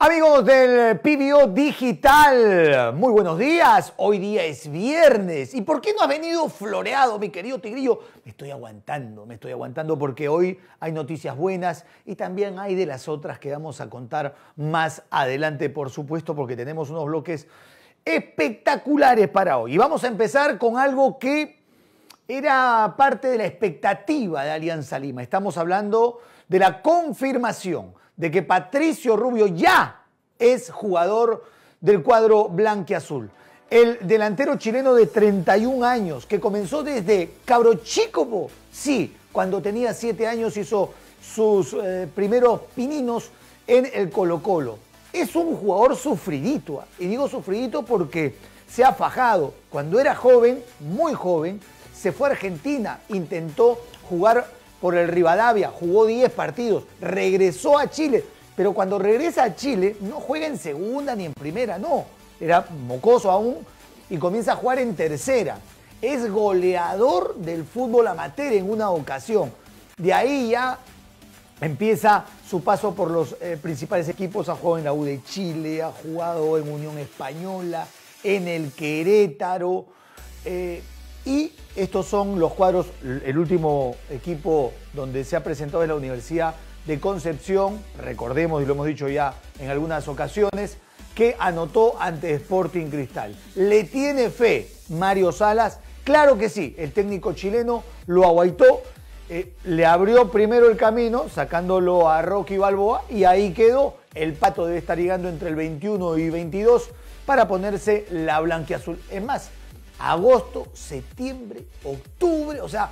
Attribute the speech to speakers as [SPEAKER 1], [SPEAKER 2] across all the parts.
[SPEAKER 1] Amigos del PBO Digital, muy buenos días. Hoy día es viernes. ¿Y por qué no has venido floreado, mi querido Tigrillo? Me estoy aguantando, me estoy aguantando porque hoy hay noticias buenas y también hay de las otras que vamos a contar más adelante, por supuesto, porque tenemos unos bloques espectaculares para hoy. Y vamos a empezar con algo que era parte de la expectativa de Alianza Lima. Estamos hablando de la confirmación de que Patricio Rubio ya es jugador del cuadro Azul. El delantero chileno de 31 años, que comenzó desde cabro sí, cuando tenía 7 años hizo sus eh, primeros pininos en el Colo Colo. Es un jugador sufridito, ah. y digo sufridito porque se ha fajado. Cuando era joven, muy joven, se fue a Argentina, intentó jugar por el Rivadavia, jugó 10 partidos, regresó a Chile, pero cuando regresa a Chile no juega en segunda ni en primera, no, era mocoso aún y comienza a jugar en tercera. Es goleador del fútbol amateur en una ocasión. De ahí ya empieza su paso por los eh, principales equipos, ha jugado en la U de Chile, ha jugado en Unión Española, en el Querétaro eh, y estos son los cuadros, el último equipo donde se ha presentado es la Universidad de Concepción, recordemos y lo hemos dicho ya en algunas ocasiones, que anotó ante Sporting Cristal. ¿Le tiene fe Mario Salas? Claro que sí, el técnico chileno lo aguaitó, eh, le abrió primero el camino sacándolo a Rocky Balboa y ahí quedó. El pato debe estar llegando entre el 21 y 22 para ponerse la blanquiazul. Es más, agosto, septiembre, octubre, o sea,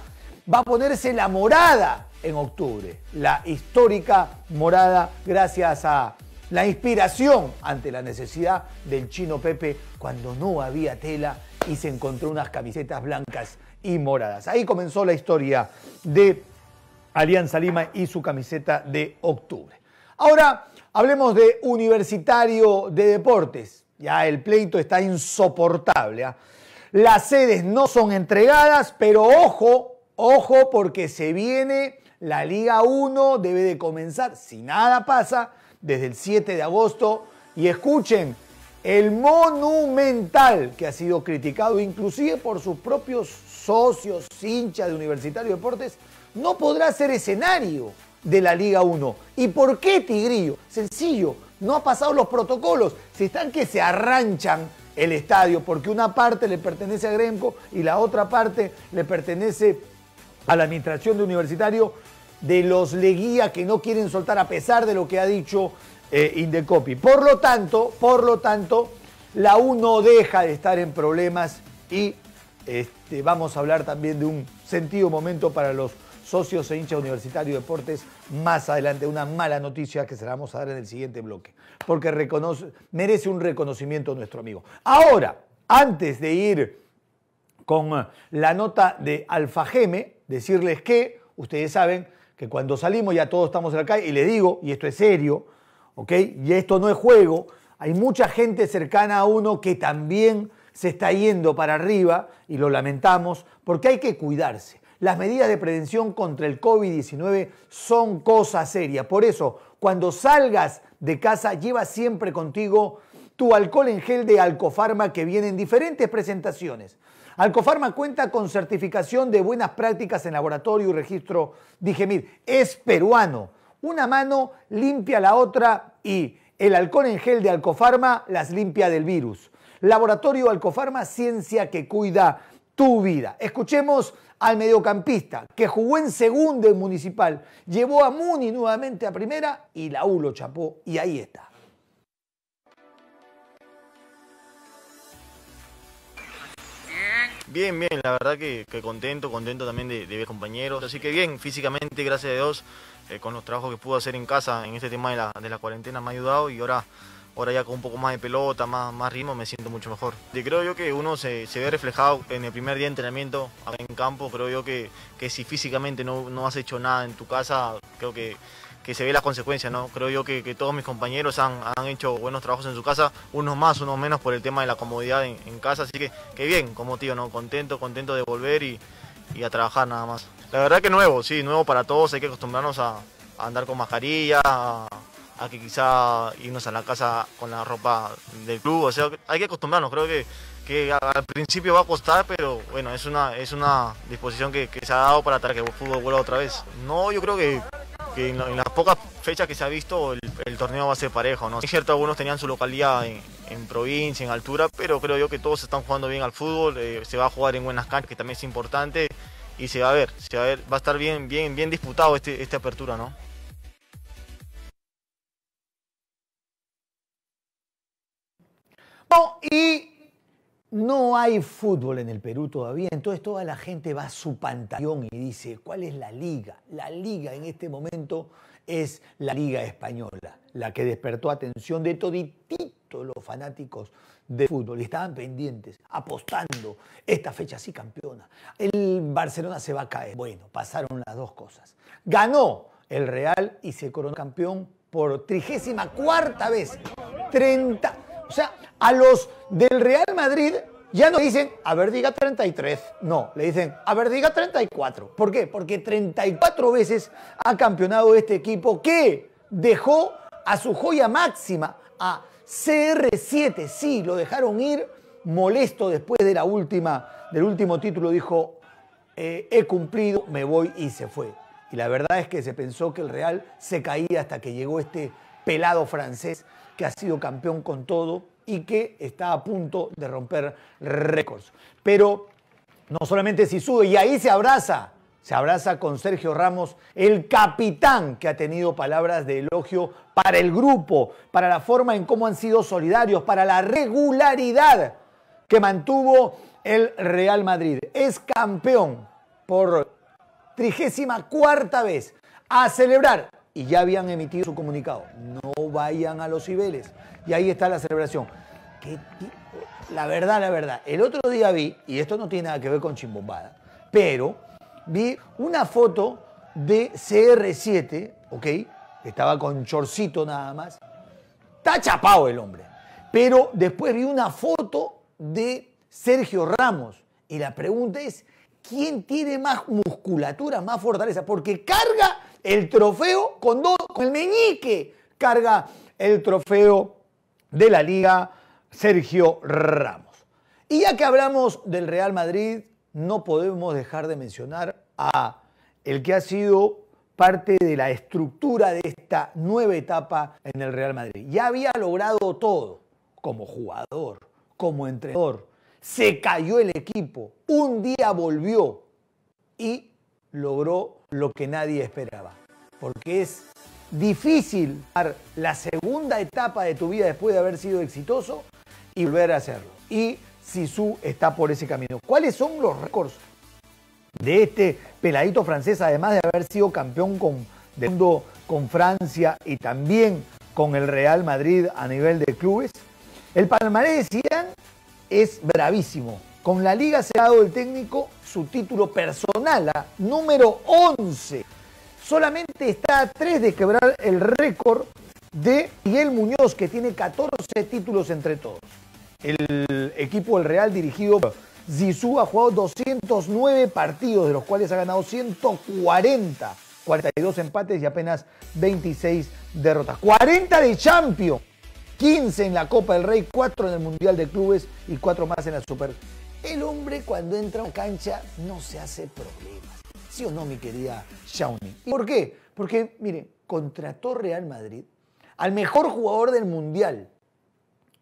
[SPEAKER 1] va a ponerse la morada en octubre, la histórica morada gracias a la inspiración ante la necesidad del chino Pepe cuando no había tela y se encontró unas camisetas blancas y moradas. Ahí comenzó la historia de Alianza Lima y su camiseta de octubre. Ahora hablemos de Universitario de Deportes. Ya el pleito está insoportable. ¿ah? Las sedes no son entregadas, pero ojo, ojo porque se viene la Liga 1, debe de comenzar, si nada pasa, desde el 7 de agosto. Y escuchen, el monumental que ha sido criticado inclusive por sus propios socios, hinchas de Universitario Deportes, no podrá ser escenario de la Liga 1. ¿Y por qué Tigrillo? Sencillo, no ha pasado los protocolos, se están que se arranchan el estadio, porque una parte le pertenece a Gremco y la otra parte le pertenece a la administración de universitario de los Leguía que no quieren soltar a pesar de lo que ha dicho eh, Indecopi. Por lo tanto, por lo tanto, la U no deja de estar en problemas y este, vamos a hablar también de un sentido momento para los socios e hincha Universitario de Deportes. Más adelante, una mala noticia que se la vamos a dar en el siguiente bloque, porque merece un reconocimiento nuestro amigo. Ahora, antes de ir con la nota de Alfajeme, decirles que ustedes saben que cuando salimos ya todos estamos en la calle y le digo, y esto es serio, ¿ok? Y esto no es juego, hay mucha gente cercana a uno que también se está yendo para arriba y lo lamentamos porque hay que cuidarse. Las medidas de prevención contra el COVID-19 son cosa seria. Por eso, cuando salgas de casa, lleva siempre contigo tu alcohol en gel de Alcofarma que viene en diferentes presentaciones. Alcofarma cuenta con certificación de buenas prácticas en laboratorio y registro mir, Es peruano. Una mano limpia la otra y el alcohol en gel de Alcofarma las limpia del virus. Laboratorio Alcofarma, ciencia que cuida tu vida. Escuchemos al mediocampista que jugó en segundo en Municipal, llevó a Muni nuevamente a primera y la U lo chapó y ahí está.
[SPEAKER 2] Bien, bien, la verdad que, contento, contento también de, ver compañeros. Así que bien, físicamente, gracias a Dios, eh, con los trabajos que pude hacer en casa en este tema de la, de la cuarentena me ha ayudado y ahora Ahora ya con un poco más de pelota, más, más ritmo, me siento mucho mejor. Y creo yo que uno se, ve reflejado en el primer día de entrenamiento en campo. Creo yo que, que si físicamente no, has hecho nada en tu casa, creo que, que se ve las consecuencias, ¿no? Creo yo que, todos mis compañeros han, hecho buenos trabajos en su casa, unos más, unos menos por el tema de la comodidad en, casa. Así que, qué bien, como tío, ¿no? Contento, contento de volver y, a trabajar nada más. La verdad que nuevo, sí, nuevo para todos, hay que acostumbrarnos a, andar con mascarilla, a que quizá irnos a la casa con la ropa del club. O sea, hay que acostumbrarnos. Creo que, que al principio va a costar, pero bueno, es una, es una disposición que, se ha dado para que el fútbol vuelva otra vez. No, yo creo que, en, las pocas fechas que se ha visto el, torneo va a ser parejo. ¿no? Es cierto, algunos tenían su localidad en, provincia, en altura, pero creo yo que todos están jugando bien al fútbol. Eh, se va a jugar en buenas canchas, que también es importante. Y se va a ver, se va a ver, va a estar bien, bien, bien disputado este, esta apertura, ¿no?
[SPEAKER 1] No, y no hay fútbol en el Perú todavía, entonces toda la gente va a su pantalón y dice, ¿cuál es la liga? La liga en este momento es la liga española, la que despertó atención de todititos los fanáticos de fútbol. Estaban pendientes, apostando, esta fecha sí campeona. El Barcelona se va a caer. Bueno, pasaron las dos cosas. Ganó el Real y se coronó campeón por trigésima cuarta vez. 30 o sea, a los del Real Madrid ya no dicen, a ver, diga 33. No, le dicen, a ver, diga 34. ¿Por qué? Porque 34 veces ha campeonado este equipo que dejó a su joya máxima, a CR7. Sí, lo dejaron ir molesto después de la última, del último título. Dijo, eh, he cumplido, me voy y se fue. Y la verdad es que se pensó que el Real se caía hasta que llegó este pelado francés que ha sido campeón con todo y que está a punto de romper récords. Pero no solamente si sube, y ahí se abraza, se abraza con Sergio Ramos, el capitán que ha tenido palabras de elogio para el grupo, para la forma en cómo han sido solidarios, para la regularidad que mantuvo el Real Madrid. Es campeón por trigésima cuarta vez a celebrar y ya habían emitido su comunicado. No vayan a los Cibeles. Y ahí está la celebración. ¿Qué la verdad, la verdad. El otro día vi, y esto no tiene nada que ver con chimbombada, pero vi una foto de CR7, ¿ok? Estaba con chorcito nada más. Está chapado el hombre. Pero después vi una foto de Sergio Ramos. Y la pregunta es, ¿quién tiene más musculatura, más fortaleza? Porque carga el trofeo con, dos, con el meñique. Carga el trofeo de la liga Sergio Ramos. Y ya que hablamos del Real Madrid, no podemos dejar de mencionar a el que ha sido parte de la estructura de esta nueva etapa en el Real Madrid. Ya había logrado todo, como jugador, como entrenador. Se cayó el equipo, un día volvió y logró lo que nadie esperaba. Porque es difícil dar la segunda etapa de tu vida después de haber sido exitoso y volver a hacerlo. Y Sisu está por ese camino. ¿Cuáles son los récords de este peladito francés, además de haber sido campeón con, del mundo con Francia y también con el Real Madrid a nivel de clubes? El palmarés de es bravísimo. Con la liga se ha dado el técnico su título personal, a ¿ah? número 11. Solamente está a 3 de quebrar el récord de Miguel Muñoz, que tiene 14 títulos entre todos. El equipo del Real dirigido por Zizou ha jugado 209 partidos, de los cuales ha ganado 140, 42 empates y apenas 26 derrotas. 40 de Champions, 15 en la Copa del Rey, 4 en el Mundial de Clubes y 4 más en la Super el hombre cuando entra a una cancha no se hace problemas. ¿Sí o no, mi querida ¿Y ¿Por qué? Porque, miren, contrató Real Madrid al mejor jugador del Mundial,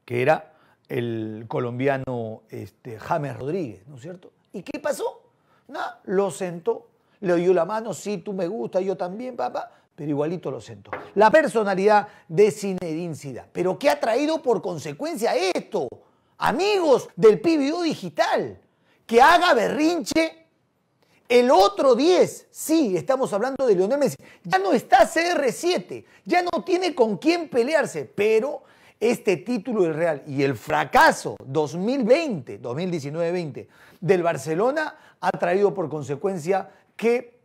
[SPEAKER 1] que era el colombiano este, James Rodríguez, ¿no es cierto? ¿Y qué pasó? Nada, lo sentó, le dio la mano, sí, tú me gusta, yo también, papá, pero igualito lo sentó. La personalidad de Zinedine Zidane. ¿Pero qué ha traído por consecuencia esto? amigos del PBU digital, que haga berrinche. El otro 10, sí, estamos hablando de Lionel Messi, ya no está CR7, ya no tiene con quién pelearse, pero este título es real y el fracaso 2020, 2019-20 del Barcelona ha traído por consecuencia que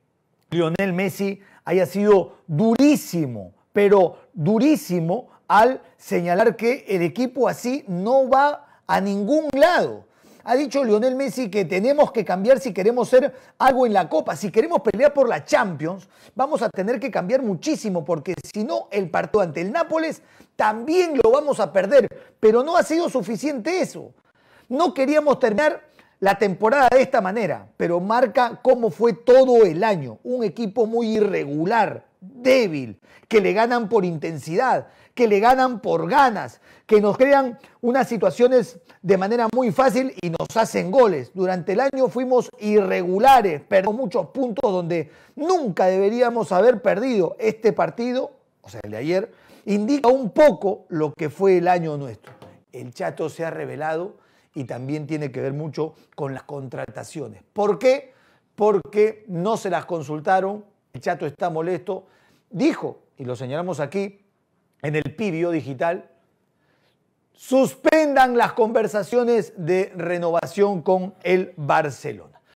[SPEAKER 1] Lionel Messi haya sido durísimo, pero durísimo al señalar que el equipo así no va a a ningún lado. Ha dicho Lionel Messi que tenemos que cambiar si queremos ser algo en la Copa. Si queremos pelear por la Champions, vamos a tener que cambiar muchísimo, porque si no, el partido ante el Nápoles también lo vamos a perder. Pero no ha sido suficiente eso. No queríamos terminar la temporada de esta manera, pero marca cómo fue todo el año. Un equipo muy irregular, débil, que le ganan por intensidad, que le ganan por ganas, que nos crean unas situaciones de manera muy fácil y nos hacen goles. Durante el año fuimos irregulares, perdimos muchos puntos donde nunca deberíamos haber perdido. Este partido, o sea, el de ayer, indica un poco lo que fue el año nuestro. El chato se ha revelado y también tiene que ver mucho con las contrataciones. ¿Por qué? Porque no se las consultaron el Chato está molesto, dijo, y lo señalamos aquí, en el pibio digital, suspendan las conversaciones de renovación con el Barcelona.